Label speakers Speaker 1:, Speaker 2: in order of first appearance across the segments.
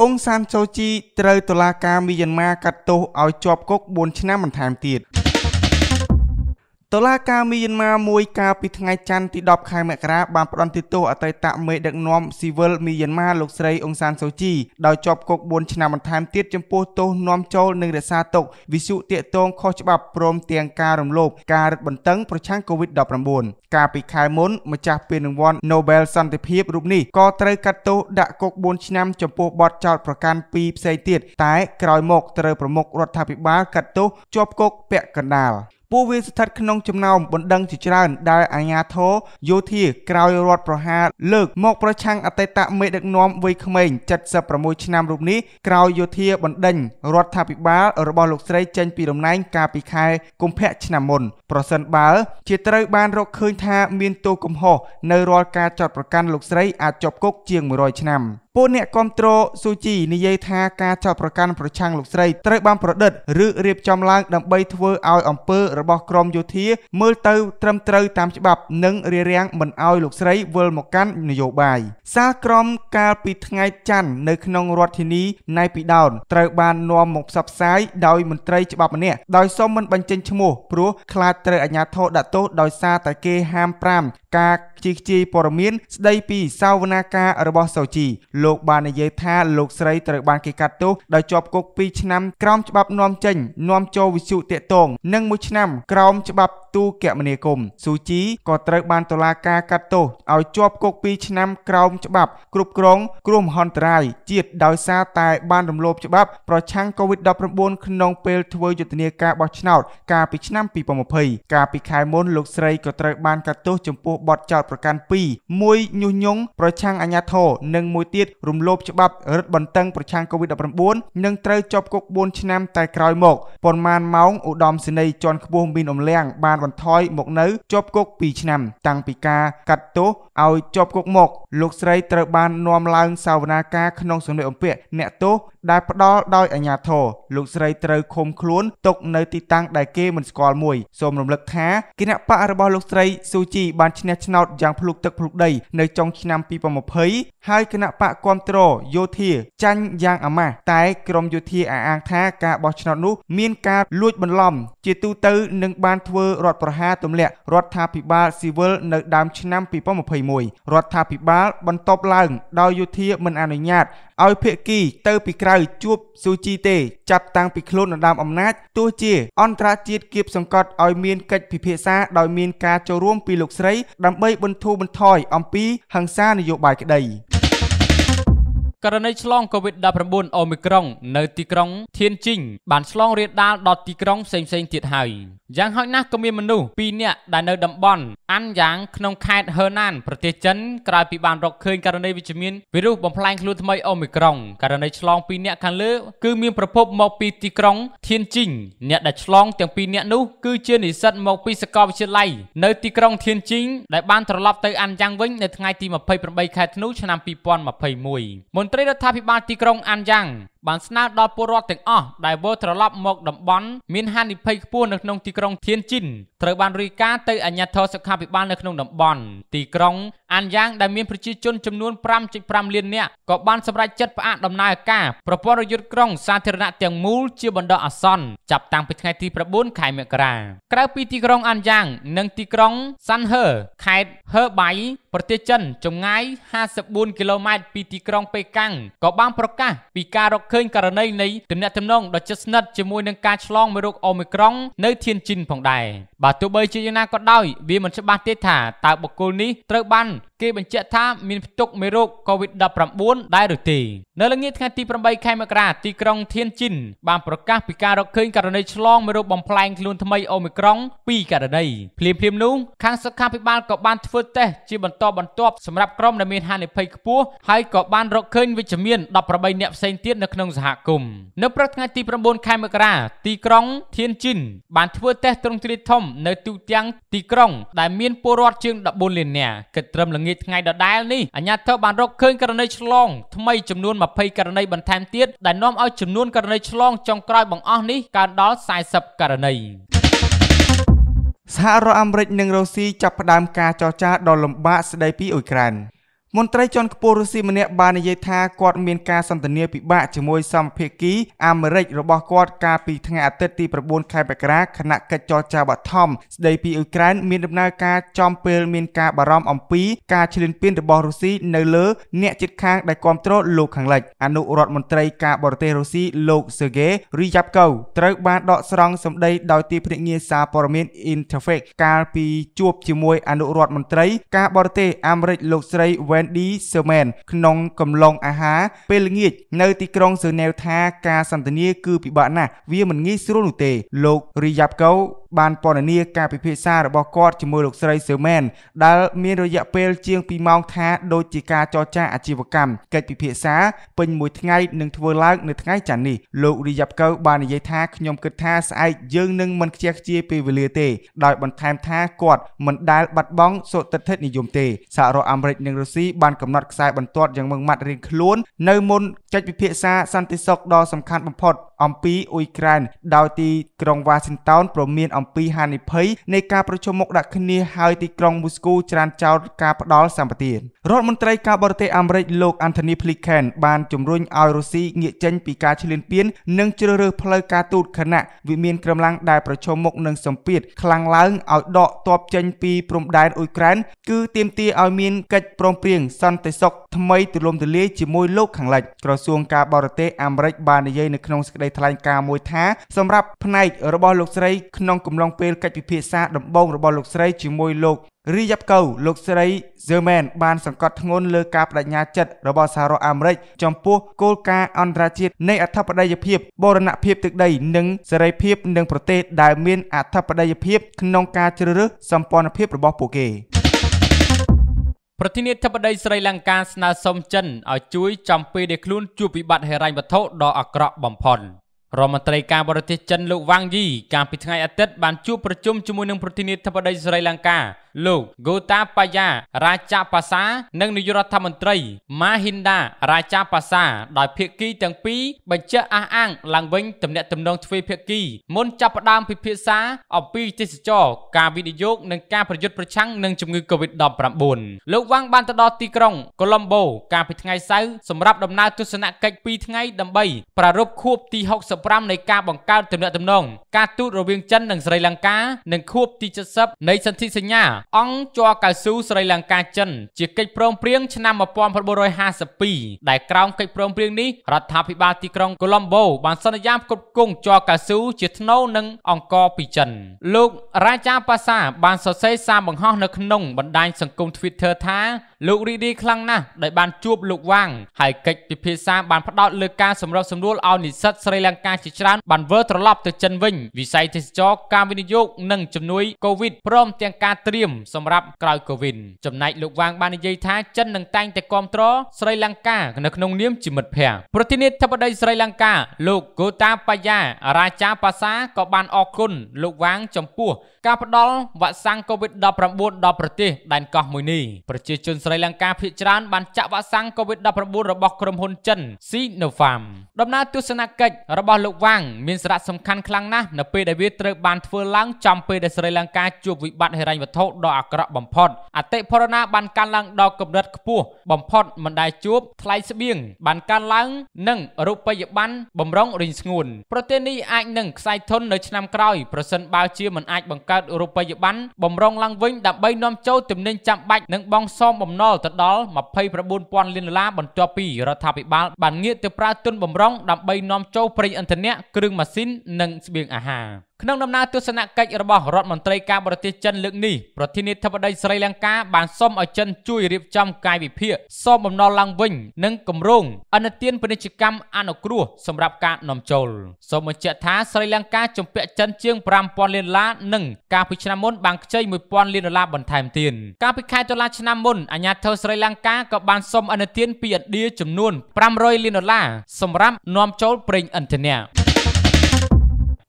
Speaker 1: អ៊ុងសានសូជីត្រូវតុលាការមីយ៉ាន់ម៉ាកាត់ទោសឲ្យជាប់គុក4ឆ្នាំបន្ថែមទៀត។តុលាការមីយ៉ាន់ម៉ាមួយកាលពីថ្ងៃច័ន្ទទី10ខែមករាបានផ្តន្ទាទោសអតីតមេដឹកនាំស៊ីវិលមីយ៉ាន់ម៉ាលោកស្រីអ៊ុងសានសូជីដោយជាប់គុក4ឆ្នាំបន្ថែមទៀតចំពោះទោសនាំចូលនិងរក្សាទុកវិសុទាកតងខុសច្បាប់ព្រមទាំងការរំលោភការរឹតបន្តឹងប្រឆាំង COVID-19 កាលពីខែមុនម្ចាស់ពានរង្វាន់ Nobel សន្តិភាពរូបនេះក៏ត្រូវកាត់ទោសដាក់គុក4ឆ្នាំចំពោះបទចោទប្រកាន់ពីរផ្សេងទៀតតែក្រោយមកត្រូវប្រមុខរដ្ឋាភិបាលកាត់ទោសជាប់គុកពាក់កណ្ដាលពួកវាស្ថិតក្នុងចំណោមបណ្ដឹងជាច្រើនដែលអាជ្ញាធរយោធាក្រោយរដ្ឋប្រហារលើកមកប្រឆាំងអតីតមេដឹកនាំវ័យក្មេង76ឆ្នាំរូបនេះក្រោយយោធាបណ្ដេញរដ្ឋាភិបាលរបស់លោកស្រីចេញពីតំណែងកាលពីខែកុម្ភៈឆ្នាំមុនប្រសិនបើជាត្រូវបានរកឃើញថាមានទោសកំហុសនៅរាល់ការចាត់ប្រកាន់លោកស្រីអាចជាប់គុកជាង100ឆ្នាំ។ពួកអ្នកគ្រប់គ្រងស៊ូជីនិយាយថាការចោទប្រកាន់ប្រឆាំងលោកស្រីត្រូវបានប្រឌិត ឬរៀបចំឡើងដើម្បីធ្វើឲ្យអំពើរបស់ក្រមយោធា មើលទៅត្រឹមត្រូវតាមច្បាប់និងរារាំងមិនឲ្យលោកស្រីវិលមកកាន់នយោបាយសារក្រមកាលពីថ្ងៃច័ន្ទនៅក្នុងរដ្ឋធានីណៃពីដោនត្រូវបាននាំមកផ្សព្វផ្សាយដោយមន្ត្រីច្បាប់ម្នាក់ដោយសុំមិនបញ្ចេញឈ្មោះ ព្រោះខ្លាចត្រូវអាជ្ញាធរដាក់ទោសដោយសារតែគេហាមប្រាមការខ្ជិះខ្ជាយព័ត៌មាន ស្ដីពីសាវនាការរបស់សូជីលោកលោកបាននិយាយថាលោកស្រីត្រូវបានគេកាត់ទោសដោយជាប់គុក2ឆ្នាំក្រោមច្បាប់នាំចេញនាំចូលវិសុតិតងនិង1ឆ្នាំក្រោមច្បាប់ទូគមនាគមន៍ស៊ូជីក៏ត្រូវបានតុលាការកាត់ទោសឲ្យជាប់គុក2ឆ្នាំក្រោមច្បាប់គ្រប់គ្រងគ្រោះមហន្តរាយជាតិដោយសារតែបានរំលោភច្បាប់ប្រឆាំង COVID-19 ក្នុងពេលធ្វើយុទ្ធនាការបោះឆ្នោតកាលពីឆ្នាំ2020កាលពីខែមុនលោកស្រីក៏ត្រូវបាន កាត់ទោសចំពោះបទចោទប្រកាន់2មួយញុះញង់ប្រឆាំងអាញាធរនិងមួយទៀតជាតិរំលោភច្បាប់រឹតបន្តឹងប្រឆាំង COVID-19 និងត្រូវជាប់គុក4ឆ្នាំតែក្រោយមកប៉ុន្មានម៉ោងឧត្តមសេនីយ៍ជាន់ខ្ពស់មីនអំលៀងបានបន្ថយមកនៅជាប់គុក2ឆ្នាំ តាំងពីការកាត់ទោសឲ្យជាប់គុកមកលោកស្រីត្រូវបាននាំឡើង សាវនាការក្នុងសំណុយអំពាវអ្នកទោសដែលផ្ដាល់ដោយអាជ្ញាធរលោកស្រីត្រូវឃុំខ្លួនទុកនៅទីតាំងដែលគេមិនស្គាល់មួយសូមរំលឹកថាគណៈបករបស់លោកស្រីស៊ូជីបានឈ្នះឆ្នោតយ៉ាងភ្លុកទឹកភ្លុកដីនៅចុងឆ្នាំ2020ហើយគណៈបកគាំទ្រយោធា ចាញ់យ៉ាងអាម៉ាស់តែក្រមយោធាអាអាងថាការបោះឆ្នោតនោះមានការលួចបន្លំជាទូទៅនឹងបានធ្វើរដ្ឋប្រហារទម្លាក់រដ្ឋាភិបាលស៊ីវិលនៅដើមឆ្នាំ2021រដ្ឋាភិបាលបន្ទប់ឡើង ដោយយោធាមិនអនុញ្ញាតឲ្យភៀកគីទៅពីក្រៅជួបស៊ូជីទេចាប់តាំងពីខ្លួនដណ្ដើមអំណាចទោះជាអន្តរជាតិគៀបសង្កត់ឲ្យមានកិច្ចពិភាក្សាដោយមានការចូលរួមពីលោកស្រីដើម្បីបន្ធូរបន្ថយអំពីហិង្សានយោបាយក្តី
Speaker 2: ករណីឆ្លង COVID-19 អូមីក្រុង នៅទីក្រុងធានជីងបានឆ្លងរាលដាលដល់ទីក្រុងផ្សេងៗទៀតហើយយ៉ាងហោចណាស់ក៏មានមនុស្ស2នាក់ដែលនៅតំបន់អានយ៉ាងក្នុងខេត្តហឺណានប្រទេសចិនក្រោយពីបានរកឃើញករណីវិជ្ជមានវីរុសបំផ្លាញខ្លួនថ្មីអូមីក្រុងករណីឆ្លង2នាក់ខាងលើគឺមានប្រភពមកពីទីក្រុងធានជីងអ្នកដែលឆ្លងទាំង2នាក់នោះគឺជានិស្សិតមកពីសាកលវិទ្យាល័យនៅទីក្រុងធានជីងដែលបានត្រឡប់ទៅអានយ៉ាងវិញនៅថ្ងៃទី28ខែធ្នូឆ្នាំ2021មន្ត្រីរដ្ឋាភិបាលទីក្រុងអានយ៉ាងបានស្នើដល់ពលរដ្ឋទាំងអស់ដែលវិលត្រឡប់មកតំបន់មានហានិភ័យខ្ពស់នៅក្នុងទីក្រុងធានជីនត្រូវបានរាយការណ៍ទៅអាជ្ញាធរសុខាភិបាលនៅក្នុងតំបន់ទីក្រុងអានយ៉ាងដែលមានប្រជាជនចំនួន5.5លាននាក់ក៏បានសម្រេចចិត្តផ្អាកដំណើរការប្រព័ន្ធរយុទ្ធក្រុងសាធារណៈទាំងមូលជាបណ្ដោះអាសន្នចាប់តាំងពីថ្ងៃទី9ខែមករាក្រៅពីទីក្រុងអានយ៉ាងនិងទីក្រុងសាន់ហឺខេត្តហឺបៃប្រទេសចិនចម្ងាយ54គីឡូម៉ែត្រពីទីក្រុងប៉េកាំងក៏បានប្រកាសពីការរកឃើញញករណីនៃទំនាក់ទំនងដ៏ជិតស្និទ្ធជាមួយនឹងការឆ្លងមេរោគអូមីក្រុងនៅធានជីនផងដែរបាទទោះបីជាយ៉ាងណាក៏ដោយវាមិនច្បាស់ទេថាតើបុគ្គលនេះត្រូវបាន គេបញ្ជាក់ថាមានផ្ទុកមេរោគ COVID-19 ដែរឬទេនៅល្ងាចថ្ងៃទី8ខែមករាទីក្រុងធានជីនបានប្រកាសពីការរកឃើញករណីឆ្លងមេរោគបំផ្លែងខ្លួនថ្មីអូមីក្រុង2ករណីភ្លាមៗនោះខាងសុខាភិបាលក៏បានធ្វើតេស្តជាបន្តបន្ទាប់សម្រាប់ក្រុមដែលមានហានិភ័យខ្ពស់ហើយក៏បានរកឃើញវិជ្ជមាន18អ្នកផ្សេងទៀតនៅក្នុងក្នុងសហគមន៍នៅព្រឹកថ្ងៃទី9ខែមករា ទីក្រុងធានជីនបានធ្វើតេស្តទ្រង់ទ្រាយធំ នៅទូទាំងទីក្រុងដែលមានពលរដ្ឋជាង14លាននាក់គិតត្រឹមល្ងាចថ្ងៃដដែលនេះអាជ្ញាធរបានរកឃើញករណីឆ្លងថ្មីចំនួន20ករណីបន្ថែមទៀតដែលនាំឲ្យចំនួនករណីឆ្លងចុងក្រោយបង្អស់នេះកើនដល់40ករណី
Speaker 1: សហរដ្ឋអាមេរិកនិងរុស្ស៊ីចាប់ផ្ដើមការចរចាដ៏លំបាកស្ដីពីអ៊ុយក្រែនមន្ត្រីជាន់ខ្ពស់រុស្ស៊ីម្នាក់បាននិយាយថាគាត់មានការសន្ទនាពិបាកជាមួយសម្ភាគីអាមេរិករបស់គាត់កាលពីថ្ងៃអាទិត្យទី9ខែមករាខណៈកិច្ចចរចាបឋមស្ដីពីអ៊ុយក្រែនមានដំណើរការចំពេលមានការបារម្ភអំពីការឈ្លានពានរបស់រុស្ស៊ីនៅលើអ្នកជិតខាងដែលគ្រប់គ្រងលោកខាងលិចអនុរដ្ឋមន្ត្រីការបរទេសរុស្ស៊ីលោក Sergei Ryabkov ត្រូវបានដកស្រង់សម្ដីដោយទីភ្នាក់ងារសារព័ត៌មាន Interfax កាលពីជួបជាមួយអនុរដ្ឋមន្ត្រីការបរទេសអាមេរិកលោកស្រី Wendy Sherman ក្នុងកំឡុងអាហារពេលល្ងាចនៅទីក្រុងស៊ឺណែវថាការសន្ទនាគឺពិបាកណាស់វាមិនងាយស្រួលនោះទេលោករីយ៉ាប់កោបានពណ៌នាការពិភាក្សារបស់គាត់ជាមួយលោកស្រីសឺមែនដែលមានរយៈពេលជាង2ម៉ោងថាដូចជាការចរចាអាជីវកម្មកិច្ចពិភាក្សាពេញមួយថ្ងៃនឹងធ្វើឡើងនៅថ្ងៃច័ន្ទនេះលោករីយ៉ាប់កៅបាននិយាយថាខ្ញុំគិតថាស្អែកយើងនឹងមិនខ្ជះខ្ជាយពេលវេលាទេដោយបន្ថែមថាគាត់មិនដែលបាត់បង់សុតិធិនិយមទេសហរដ្ឋអាមេរិកនិងរុស្ស៊ីបានកំណត់ខ្សែបន្ទាត់យ៉ាងម៉ឺងម៉ាត់រៀងខ្លួននៅមុនកិច្ចពិភាក្សាសន្តិសុខដ៏សំខាន់បំផុត អំពីអ៊ុយក្រែនដោយទីក្រុងវ៉ាស៊ីនតោនប្រមានអំពីហានិភ័យនៃការប្រជុំមុខដាក់គ្នាហើយទីក្រុងមូស្គូច្រានចោទការផ្ដាល់សម្បទានរដ្ឋមន្ត្រីការបរទេសអាមេរិកលោក Anthony Blinken បានជំរុញឲ្យរុស្ស៊ីងាកចេញពីការឈ្លានពាន និងជ្រើសរើសផ្លូវការទូតខណៈវិមានក្រំឡាំងដែលប្រជុំមុខនឹងសម្ពាធខ្លាំងឡើងឲ្យដកទ័ពចេញពីព្រំដែនអ៊ុយក្រែនគឺទាមទារឲ្យមានកិច្ចព្រមព្រៀងសន្តិសុខថ្មីទូលំទូលាយជាមួយលោកខាងលិចក្រសួងការបរទេសអាមេរិកបាននិយាយនៅក្នុងសេចក្តីថ្លែងការណ៍មួយថាសម្រាប់ផ្នែករបស់លោកស្រីក្នុងកំឡុងពេលកិច្ចពិភាក្សាដំបូងរបស់លោកស្រីជាមួយលោករីយ៉ាប់កូវលោកស្រីហ្សឺម៉ែនបានសង្កត់ធ្ងន់លើការបដិញ្ញាចិត្តរបស់សហរដ្ឋអាមេរិកចំពោះគោលការណ៍អន្តរជាតិនៃអធិបតេយ្យភាពបូរណភាពទឹកដី និងសេរីភាពនឹងប្រទេស ដែលមានអធិបតេយ្យភាព ក្នុងការ ជ្រើសរើសសម្ព័ន្ធភាពរបស់ពួកគេ
Speaker 2: ប្រធានាធិបតីស្រីលង្កាស្នើសុំចិនឲ្យជួយចំពេលដែលខ្លួនជួបវិបត្តិហិរញ្ញវត្ថុដ៏អាក្រក់បំផុតរដ្ឋមន្ត្រីការបរទេសចិនលោកវ៉ាងយីកាលពីថ្ងៃអាទិត្យបានជួបប្រជុំជាមួយនឹងប្រធានាធិបតីស្រីលង្កាលោកហ្គូតាបាយ៉ារាជបាសា និងនាយករដ្ឋមន្ត្រីម៉ាហ៊ីនដា រាជបាសាដោយភាគីទាំងពីរបញ្ជាក់អះអាងឡើងវិញទំនាក់ទំនងទ្វេភាគីមុនចាប់ផ្ដើមពិភាក្សាអំពីទេសចរការវិនិយោគនិងការប្រយុទ្ធប្រឆាំងនឹងជំងឺ Covid-19 លោកវ៉ាងបានទៅដល់ទីក្រុងកូឡុំបូ កាលពីថ្ងៃសៅរ៍សម្រាប់ដំណើរទស្សនកិច្ច2ថ្ងៃដើម្បីប្រារព្ធខួបទី65នៃការបង្កើតទំនាក់ទំនងការទូតរវាងចិននិងស្រីលង្កានិងខួបទី70នៃសន្ធិសញ្ញាអង្គជ័រកៅស៊ូស្រីលង្កាចិន ជាកិច្ចព្រមព្រៀងឆ្នាំ1952ដែលក្រោមកិច្ចព្រមព្រៀងនេះរដ្ឋាភិបាលទីក្រុងកូឡុំបូ បានសន្យាផ្គត់ផ្គង់ជ័រកៅស៊ូជាថ្នូវនិងអង្គពីចិន លោករាជាប៉ាសា បានសរសេរសារបង្ហោះនៅក្នុងបណ្ដាញសង្គម Twitter ថាលោករីរីខ្លាំងណាស់ដែលបានជួបលោកវ៉ាង ហើយកិច្ចពិភាក្សាបានផ្ដោតលើការសម្របសម្រួលឲ្យនិស្សិតស្រីលង្កាជាច្រើនបានវិលត្រឡប់ទៅចិនវិញវិស័យទេសចរការវិនិយោគនិងជំនួយកូវីដព្រមទាំងការត្រៀមសម្រាប់ក្រោយកូវីដចំណែកលោកវ៉ាងបាននិយាយថាចិននឹងតែងតែគាំទ្រស្រីលង្កានៅក្នុងនាមជាមិត្តភ័ក្តិប្រធានាធិបតីស្រីលង្កាលោកកូតាបាយ៉ារាជាប៉ាសាក៏បានអរគុណលោកវ៉ាងចំពោះការផ្ដល់វ៉ាក់សាំង COVID-19 ដល់ប្រទេសដែនកោះមួយនេះប្រជាជន ស្រីលង្កាភាគច្រើនបានចាក់វ៉ាក់សាំង COVID-19 របស់ក្រុមហ៊ុនចិន Sinopharm ដំណើរទស្សនកិច្ចរបស់លោកវ៉ាង មានសារៈសំខាន់ខ្លាំងណាស់នៅពេលដែលវាត្រូវបានធ្វើឡើងចំពេលដែលស្រីលង្កាជួបវិបត្តិហិរញ្ញវត្ថុដ៏អាក្រក់បំផុតអតិផរណាបានកើនឡើងដល់កម្រិតខ្ពស់បំផុតមិនដែលជួបថ្លៃស្បៀងបានកើនឡើង និងរូបិយប័ណ្ណបំរុងរិញស្ងួន ប្រទេសនេះអាចនឹងខ្សែធននៅឆ្នាំក្រោយប្រសិនបើជាមិនអាចបង្កើនកើតរូបិយប័ណ្ណបំរុងឡើងវិញដើម្បីនាំចូលទំនិញចាំបាច់និងបង់សងបំណុលទៅដល់29,000លានដុល្លារបន្ទាប់ពីរដ្ឋាភិបាលបានងាកទៅប្រើទុនបំរុងដើម្បីនាំចូលប្រេងឥន្ធនៈគ្រឿងម៉ាស៊ីននិងស្បៀងអាហារ។ក្នុងដំណើរទស្សនកិច្ចរបស់រដ្ឋមន្ត្រីការបរទេសចិនលើកនេះប្រធានាធិបតីស្រីលង្កាបានសូមឲ្យចិនជួយរៀបចំកាយវិភាគសូមបំណុលឡើងវិញ និងគម្រោងអនុទានពាណិជ្ជកម្មអនុគ្រោះសម្រាប់ការនាំចូលសូមបញ្ជាក់ថាស្រីលង្កាជំពាក់ចិនជាង5000លានដុល្លារនិងកាលពីឆ្នាំមុនបានខ្ចី1000លានដុល្លារបន្ថែមទៀតកាលពីខែតុលាឆ្នាំមុនអាញាធិបតេយ្យស្រីលង្កាក៏បានសូមអនុទានពីឥណ្ឌាចំនួន500លានដុល្លារសម្រាប់នាំចូលប្រេងឥន្ធនៈ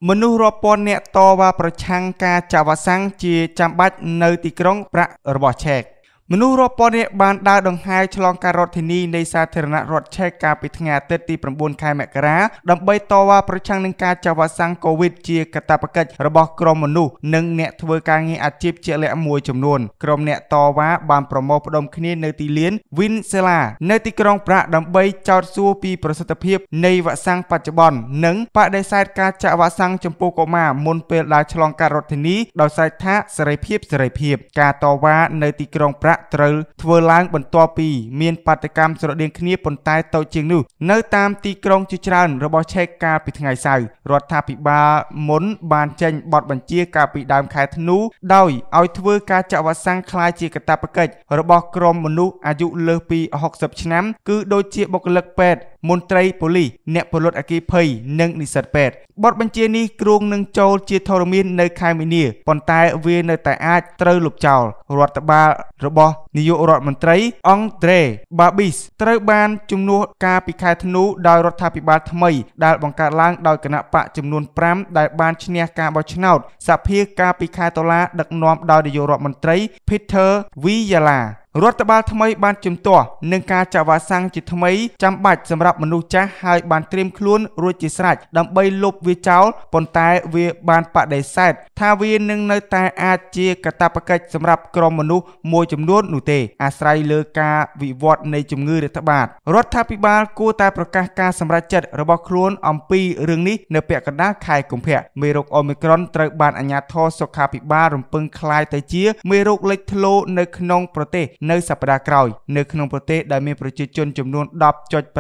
Speaker 1: មនុស្សរាប់ពាន់នាក់តវ៉ាប្រឆាំងការចាក់វ៉ាក់សាំងជាចាំបាច់នៅទីក្រុងប្រាក់របស់ឆែក។មនុស្សរាប់ពាន់នាក់បានដើរដង្ហែឆ្លងការដ្ឋានីនៃសាធារណរដ្ឋឆែកកាលពីថ្ងៃអាទិត្យទី9ខែមករាដើម្បីតវ៉ាប្រឆាំងនឹងការចាក់វ៉ាក់សាំងកូវីដជាកាតព្វកិច្ចរបស់ក្រុមមនុស្សនិងអ្នកធ្វើការងារអាជីពជាក់លាក់មួយចំនួនក្រុមអ្នកតវ៉ាបានប្រមូលផ្តុំគ្នានៅទីលាន Vinsela នៅទីក្រុងប្រាក់ដើម្បីចោទសួរពីប្រសិទ្ធភាពនៃវ៉ាក់សាំងបច្ចុប្បន្ននិងបដិសេធការចាក់វ៉ាក់សាំងចំពោះកុមារមុនពេលដើរឆ្លងការដ្ឋានីដោយសារថាសេរីភាពសេរីភាពការតវ៉ានៅទីក្រុងប្រាក់ក់ត្រូវធ្វើឡើងបន្ទាប់ពី មានបាតកម្មស្រដៀងគ្នាប៉ុន្តែតូចជាងនោះនៅតាមទីក្រុងជាច្រើនរបស់ឆែកកាលពីថ្ងៃសៅរ៍រដ្ឋាភិបាលមុនបាន ចេញបទបញ្ជាកាលពីដើមខែធ្នូដោយឲ្យធ្វើការចាក់វ៉ាក់សាំងคล้ายជាកាតព្វកិច្ចរបស់ក្រុមមនុស្សអាយុលើសពី60ឆ្នាំ គឺដូចជាបុគ្គលិកពេទ្យមន្ត្រីប៉ូលីសអ្នកពលរដ្ឋអគិភ័យនិងនិស្សិតពេទ្យបទបញ្ជានេះគ្រួងនឹងចូលជាធរមាននៅខែមីនាប៉ុន្តែវានៅតែអាចត្រូវលុបចោលរដ្ឋបាលរបស់នាយករដ្ឋមន្ត្រី អង់ត្រេបាប៊ីសត្រូវបានជំនួសការពីខែធ្នូដោយរដ្ឋាភិបាលថ្មីដែលបង្កើតឡើងដោយគណៈបកចំនួន5ដែលបានឈ្នះការបោះឆ្នោតសភាកាលពីខែតុលាដឹកនាំដោយនាយករដ្ឋមន្ត្រី Peter Viyala រដ្ឋបាលថ្មីបានជំទាស់នឹងការចាក់វ៉ាក់សាំងជាថ្មីចាំបាច់សម្រាប់មនុស្សចាស់ហើយបានត្រៀមខ្លួនរួចជាស្រេចដើម្បីលុបវាចោលប៉ុន្តែវាបានបដិសេធថាវានឹងនៅតែអាចជាកាតព្វកិច្ចសម្រាប់ក្រុមមនុស្សមួយចំនួននោះទេអាស្រ័យលើការវិវត្តនៃជំងឺរាតត្បាតរដ្ឋាភិបាលគួរតែប្រកាសការសម្រេចចិត្តរបស់ខ្លួនអំពីរឿងនេះនៅពាក់កណ្ដាលខែកុម្ភៈមេរោគអូមីក្រុនត្រូវបានអាជ្ញាធរសុខាភិបាលរំពឹងคล้ายទៅជាមេរោគលេចធ្លោនៅក្នុងប្រទេសនៅសប្តាហ៍ក្រោយ នៅក្នុងប្រទេសដែលមានប្រជា ជន ចំនួន10.7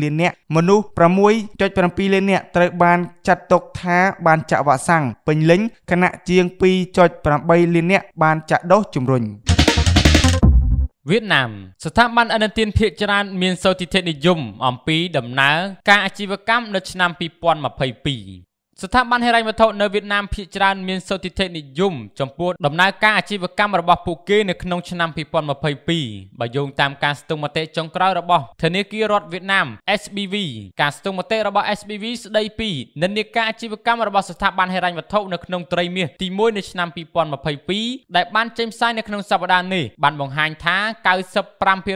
Speaker 1: លាននាក់មនុស្ស6.7លាននាក់ត្រូវ បាន ចាត់ទុកថាបានចាក់វ៉ាក់សាំងពេញលេញខណៈជាង2.8លាននាក់បានចាក់ដូសជំរុញ
Speaker 2: វៀតណាមស្ថាប័នអនុទានភាគច្រើនមានសោតិធិនិយមអំពីដំណើរការអាជីវកម្មនៅឆ្នាំ2022ស្ថាប័នហិរញ្ញវត្ថុនៅវៀតណាមភាគច្រើនមានសតិធិនិយមចំពោះដំណើរការអាជីវកម្មរបស់ពួកគេនៅក្នុងឆ្នាំ2022បើយោងតាមការស្ទង់មតិចុងក្រោយរបស់ធនាគាររដ្ឋវៀតណាម SBV ការស្ទង់មតិរបស់ SBV ស្ដីពីនិន្នាការអាជីវកម្មរបស់ស្ថាប័នហិរញ្ញវត្ថុនៅក្នុងត្រីមាសទី1នៃឆ្នាំ2022ដែលបានចេញផ្សាយនៅក្នុងសប្តាហ៍នេះបានបង្ហាញថា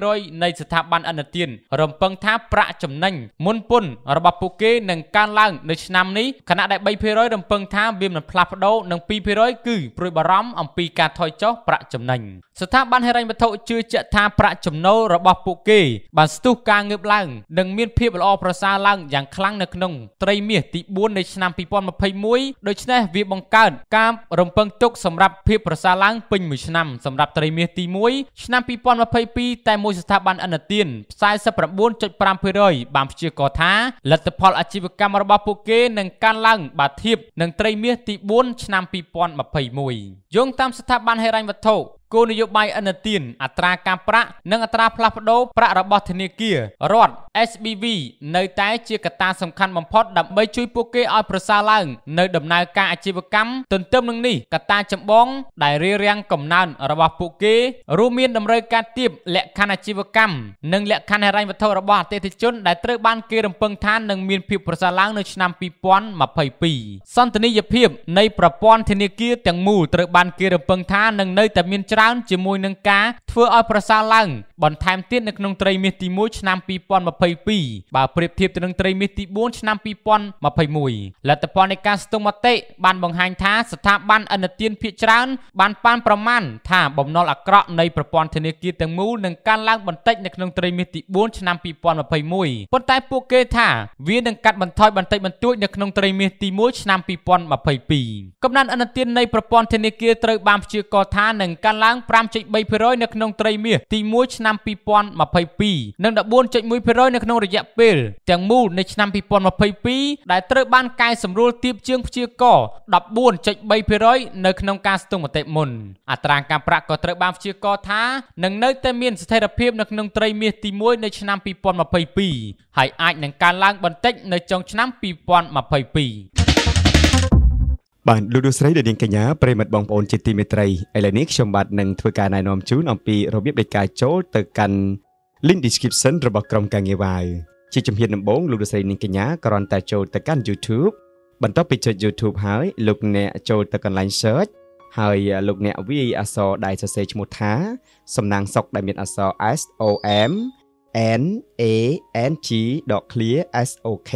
Speaker 2: 95%នៃស្ថាប័នអន្តរជាតិរំពឹងថាប្រាក់ចំណេញមុនពន្ធរបស់ពួកគេនឹងកើនឡើងនៅឆ្នាំនេះខណៈដែល3%រំពឹងថាវាមិនផ្លាស់ប្ដូរនិង2%គឺព្រួយបារម្ភអំពីការថយចុះប្រាក់ចំណេញស្ថាប័នហិរញ្ញវត្ថុជឿជាក់ថាប្រាក់ចំណូលរបស់ពួកគេបានស្ទុះការងើបឡើងនិងមានភាពល្អប្រសើរឡើងយ៉ាងខ្លាំងនៅក្នុង ត្រីមាសទី4នៃឆ្នាំ2021ដូច្នេះវាបង្កើតការរំពឹងទុកសម្រាប់ភាពប្រសើរឡើងពេញមួយឆ្នាំសម្រាប់ត្រីមាសទី1ឆ្នាំ2022តែមួយស្ថាប័នអន្តរជាតិ49.5%បានព្យាករណ៍ថាលទ្ធផលអាជីវកម្មរបស់ពួកគេនឹងកើនឡើងនឹងបើធៀបនឹងត្រីមាសទី4ឆ្នាំ2021យោងតាមស្ថាប័នហិរញ្ញវត្ថុគោលនយោបាយឥណទានអត្រាការប្រាក់និងអត្រាផ្លាស់ប្ដូរប្រាក់របស់ធនាគាររដ្ឋ SBV នៅតែជាកត្តាសំខាន់បំផុតដើម្បីជួយពួកគេឲ្យប្រសើរឡើងនៅដំណើរការអាជីវកម្មទន្ទឹមនឹងនេះកត្តាចម្បងដែលរារាំងកំណើនរបស់ពួកគេរួមមានតម្រូវការទាបលក្ខខណ្ឌអាជីវកម្មនិងលក្ខខណ្ឌហិរញ្ញវត្ថុរបស់អតិថិជនដែលត្រូវបានគេរំពឹងថានឹងមានភាពប្រសើរឡើងនៅឆ្នាំ2022សន្តិនិយភាពនៃប្រព័ន្ធធនាគារទាំងមូលត្រូវបានគេរំពឹងថានឹងនៅតែមានច្រើនច្រើនជាមួយនឹងការធ្វើឲ្យប្រសើរឡើងបន្ថែមទៀតនៅក្នុងត្រីមាសទី1ឆ្នាំ2022បើប្រៀបធៀបទៅនឹងត្រីមាសទី4ឆ្នាំ2021លទ្ធផលនៃការស្ទង់មតិបានបង្ហាញថាស្ថាប័នអន្តទានភាគច្រើនបានប៉ាន់ប្រមាណថាបំណុលអាក្រក់នៃប្រព័ន្ធធនាគារទាំងមូលនឹងកើនឡើងបន្តិចនៅក្នុងត្រីមាសទី4ឆ្នាំ2021ប៉ុន្តែពួកគេថាវានឹងកាត់បន្ថយបន្តិចបន្តួចនៅក្នុងត្រីមាសទី1ឆ្នាំ2022កំណត់អន្តទាននៃប្រព័ន្ធធនាគារត្រូវបានព្យាករណ៍ថានឹងកើនឡើង5.3%នៅក្នុងក្នុងត្រីមាសទី1ឆ្នាំ2022និង14.1%នៅក្នុងរយៈពេលទាំងមូលនៃឆ្នាំ2022ដែលត្រូវបានកែសម្រួលទៀបជាងព្យាករ14.3%នៅក្នុងការស្ទង់មតិមុនអត្រាការប្រាក់ក៏ត្រូវបានព្យាករថានឹងនៅតែមានស្ថិរភាពនៅក្នុងត្រីមាសទី1នៅឆ្នាំ2022ហើយអាចនឹងកើនឡើងបន្តិចនៅចុងឆ្នាំ2022
Speaker 3: បាទលោកលោកស្រីដែលនាងកញ្ញាប្រិមិត្តបងប្អូនជាទីមេត្រីឥឡូវនេះខ្ញុំបាទនឹងធ្វើការណែនាំជូនអំពីរបៀបនៃការចូលទៅកាន់ link description របស់ក្រុមការងារ Wow ជាជំហានដំបូងលោកលោកស្រីនាងកញ្ញាគ្រាន់តែចូលទៅកាន់ YouTube បន្ទាប់ពីចុច YouTube ហើយ លោកអ្នកចូលទៅកន្លែង search ហើយ លោកអ្នកវាយអក្សរដែលសរសេរឈ្មោះថាសំណាងសុកដែលមានអក្សរ S O M N A N G ដក clear S O K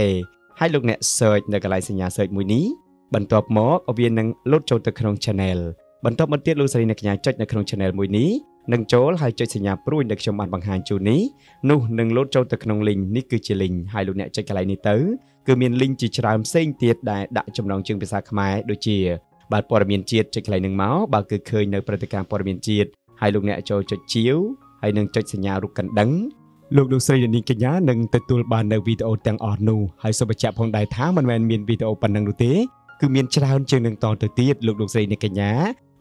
Speaker 3: ហើយលោកអ្នក search នៅកន្លែងសញ្ញា search មួយនេះបន្ទាប់មកវានឹងលូតចូលទៅក្នុង channel បន្ទាប់មកទៀតលោកស្រីអ្នកកញ្ញាចុចនៅក្នុង channel មួយនេះនឹងចូលហើយចុចសញ្ញាព្រួយដែលខ្ញុំបានបង្ហាញជូននេះនោះនឹងលោតចូលទៅក្នុង link នេះគឺជា link ហើយលោកអ្នកចុចកន្លែងនេះទៅគឺមាន link ជាច្រើនផ្សេងទៀតដែលដាក់ចំណងជើងភាសាខ្មែរដូចជា បាទព័ត៌មានជាតិចុចកន្លែងនឹងមកបើគឺឃើញនៅព្រឹត្តិការណ៍ព័ត៌មានជាតិហើយលោកអ្នកចូលចុចជាវហើយនឹងចុចសញ្ញារូបកណ្ដឹង លោកលោកស្រីនាងកញ្ញានឹងទទួលបាននៅវីដេអូទាំងអស់នោះហើយសូមបញ្ជាក់ផងដែរថាមិនមែនមានវីដេអូប៉ុណ្ណឹងនោះទេគឺមានច្រើនជាងនឹងតទៅទៀតលោកលោកស្រីអ្នកកញ្ញា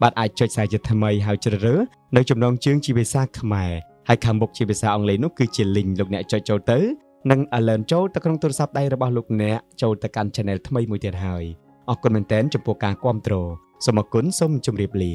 Speaker 3: បាទអាចចុចខ្សែចិត្តថ្មីហើយជ្រើសរើសនៅចំណងជើងជាភាសា ខ្មែរហើយខាងមុខជាភាសាអង់គ្លេសនោះគឺជា link លោកអ្នកចុចចូលទៅនិង alert ចូលទៅក្នុងទូរស័ព្ទដៃរបស់លោកអ្នកចូលទៅកាន់ channel ថ្មីមួយទៀតហើយអរគុណមែនទែនចំពោះការគ្រប់គ្រងសូមអរគុណសូមជម្រាបលា